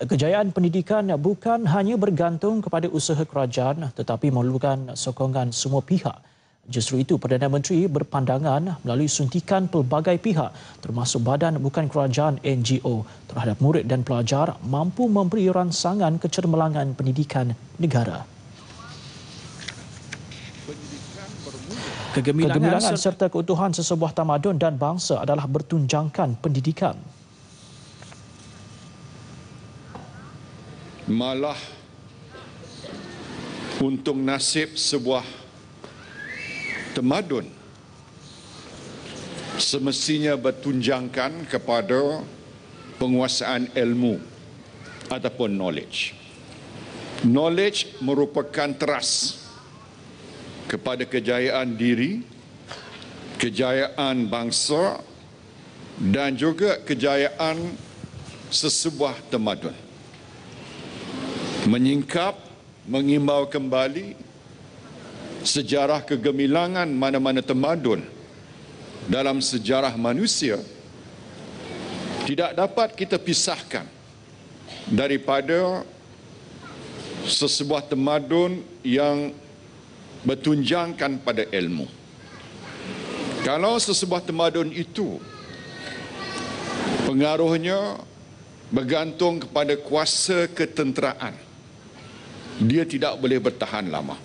Kejayaan pendidikan bukan hanya bergantung kepada usaha kerajaan tetapi memerlukan sokongan semua pihak. Justru itu Perdana Menteri berpandangan melalui suntikan pelbagai pihak termasuk badan bukan kerajaan NGO terhadap murid dan pelajar mampu memberi rangsangan kecermelangan pendidikan negara. Kegemilangan, serta keutuhan sesebuah tamadun dan bangsa adalah bertunjangkan pendidikan. malah untung nasib sebuah temadun semestinya bertunjangkan kepada penguasaan ilmu ataupun knowledge. Knowledge merupakan teras kepada kejayaan diri, kejayaan bangsa dan juga kejayaan sesebuah temadun menyingkap, mengimbau kembali sejarah kegemilangan mana-mana temadun dalam sejarah manusia tidak dapat kita pisahkan daripada sesebuah temadun yang bertunjangkan pada ilmu. Kalau sesebuah temadun itu pengaruhnya bergantung kepada kuasa ketenteraan dia tidak boleh bertahan lama.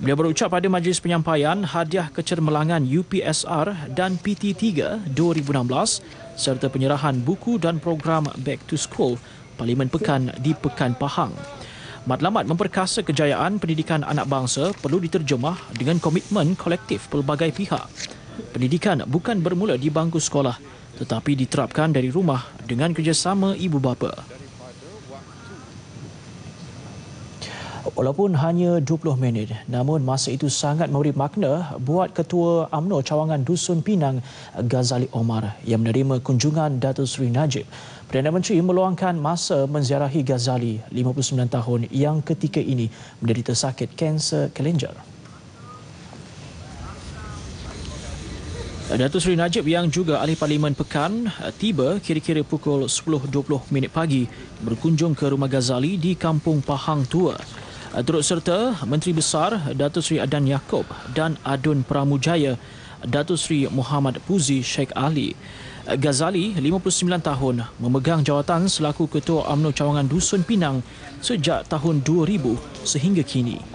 Beliau berucap pada majlis penyampaian hadiah kecermelangan UPSR dan PT3 2016 serta penyerahan buku dan program Back to School Parlimen Pekan di Pekan Pahang. Matlamat memperkasa kejayaan pendidikan anak bangsa perlu diterjemah dengan komitmen kolektif pelbagai pihak. Pendidikan bukan bermula di bangku sekolah tetapi diterapkan dari rumah dengan kerjasama ibu bapa. Walaupun hanya 20 minit, namun masa itu sangat memberi makna buat Ketua Amno Cawangan Dusun Pinang Ghazali Omar yang menerima kunjungan Datuk Seri Najib. Perdana Menteri meluangkan masa menziarahi Ghazali, 59 tahun yang ketika ini menderita sakit kanser kelenjar. Datuk Seri Najib yang juga ahli parlimen Pekan tiba kira-kira pukul 10.20 minit pagi berkunjung ke rumah Ghazali di Kampung Pahang Tua. Eh, turut serta Menteri Besar Datu Seri Adan Yaakob dan Adun Pramujaya Datu Seri Muhammad Puzi Sheikh Ali. Eh, Ghazali, 59 tahun, memegang jawatan selaku Ketua UMNO Cawangan Dusun Pinang sejak tahun 2000 sehingga kini.